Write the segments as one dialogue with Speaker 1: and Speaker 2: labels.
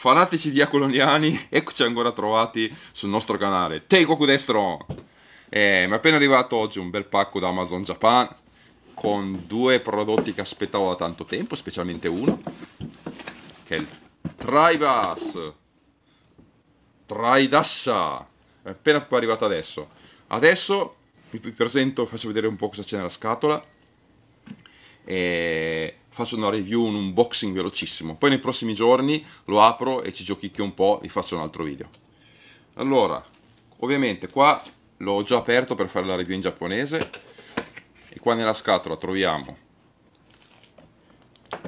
Speaker 1: fanatici diacoloniani, eccoci ancora trovati sul nostro canale. Teikoku Destro! Eh, mi è appena arrivato oggi un bel pacco da Amazon Japan con due prodotti che aspettavo da tanto tempo, specialmente uno, che è il Tribas Traidasha. È appena arrivato adesso. Adesso vi presento, faccio vedere un po' cosa c'è nella scatola. E eh, faccio una review, un unboxing velocissimo. Poi nei prossimi giorni lo apro e ci giochicchio un po' e faccio un altro video. Allora, ovviamente qua l'ho già aperto per fare la review in giapponese e qua nella scatola troviamo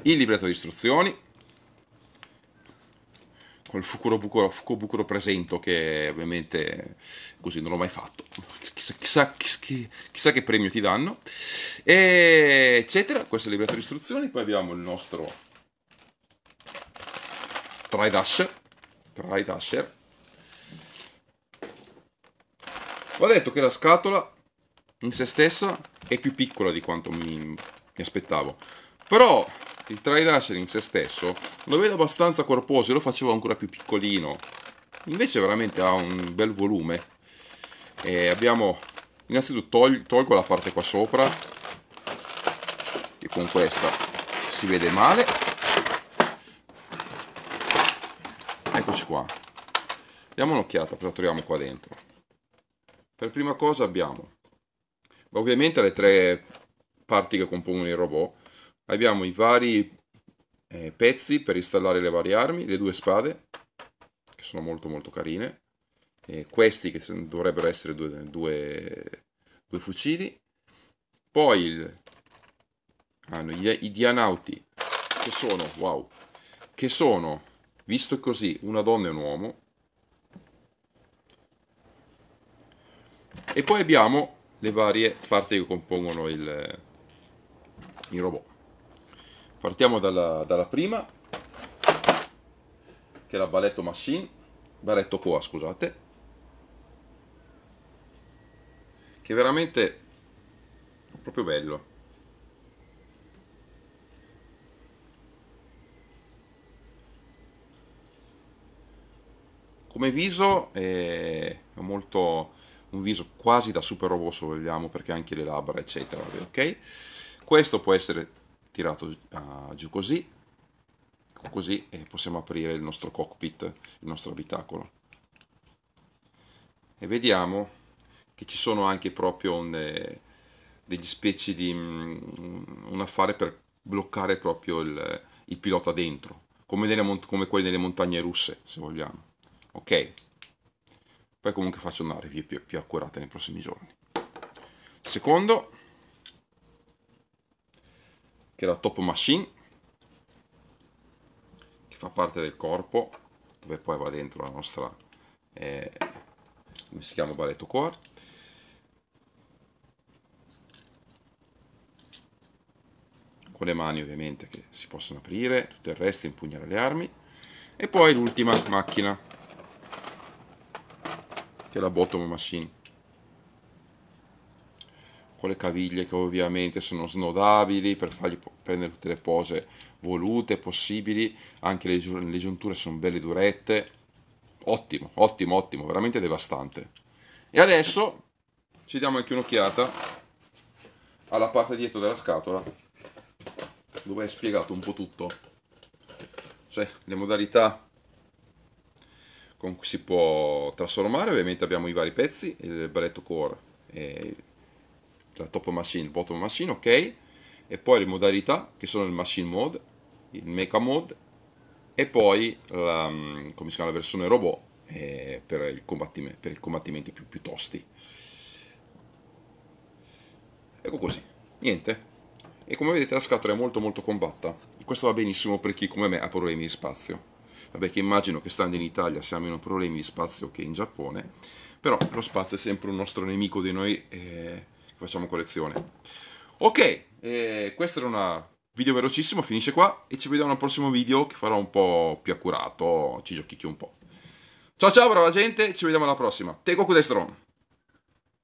Speaker 1: il libretto di istruzioni col Fukuro Bukuro, Fukuro presento che ovviamente così non l'ho mai fatto chissà, chissà, chissà, chissà che premio ti danno eccetera. Questo è il libretto di istruzioni, poi abbiamo il nostro try dasher, try dasher. Ho detto che la scatola in se stessa è più piccola di quanto mi, mi aspettavo, però il try dasher in se stesso lo vedo abbastanza corposo, e lo facevo ancora più piccolino, invece veramente ha un bel volume. E abbiamo innanzitutto tol- tolgo la parte qua sopra con questa si vede male eccoci qua diamo un'occhiata cosa troviamo qua dentro per prima cosa abbiamo ovviamente le tre parti che compongono il robot abbiamo i vari eh, pezzi per installare le varie armi le due spade che sono molto molto carine eh, questi che dovrebbero essere due, due, due fucili poi il hanno gli, i dianauti che sono, wow, che sono, visto così, una donna e un uomo. E poi abbiamo le varie parti che compongono il, il robot. Partiamo dalla, dalla prima, che è la Baletto Machine, Baletto Coa, scusate, che è veramente proprio bello Come viso eh, è molto un viso quasi da super robot se vogliamo, perché anche le labbra, eccetera, ok? Questo può essere tirato uh, giù così, così e possiamo aprire il nostro cockpit, il nostro abitacolo. E vediamo che ci sono anche proprio un, eh, degli specie di mm, un affare per bloccare proprio il, il pilota dentro, come, nelle, come quelli delle montagne russe, se vogliamo ok? Poi comunque faccio una review più, più accurata nei prossimi giorni. Secondo, che è la Top Machine, che fa parte del corpo, dove poi va dentro la nostra, eh, come si chiama, baretto core. Con le mani ovviamente che si possono aprire, tutto il resto impugnare le armi. E poi l'ultima macchina, che la bottom machine con le caviglie che ovviamente sono snodabili per fargli prendere tutte le pose volute, possibili, anche le, le giunture sono belle durette, ottimo, ottimo, ottimo, veramente devastante. E adesso ci diamo anche un'occhiata alla parte dietro della scatola, dove è spiegato un po' tutto, cioè le modalità con cui si può trasformare. Ovviamente abbiamo i vari pezzi, il balletto core, la top machine, il bottom machine, ok. E poi le modalità che sono il machine mode, il mecha mode e poi la, mm, come si chiama, la versione robot eh, per, il per combattimenti più, più tosti. Ecco così, niente. E come vedete la scatola è molto molto combatta. Questo va benissimo per chi come me ha problemi di spazio. Vabbè che immagino che stando in Italia siamo meno problemi di spazio che in Giappone, però lo spazio è sempre un nostro nemico di noi eh, facciamo collezione. Ok, eh, questo era un video velocissimo, finisce qua e ci vediamo al prossimo video che farò un po' più accurato, ci giochicchio un po'. Ciao ciao brava gente, ci vediamo alla prossima. Tegoku Destron!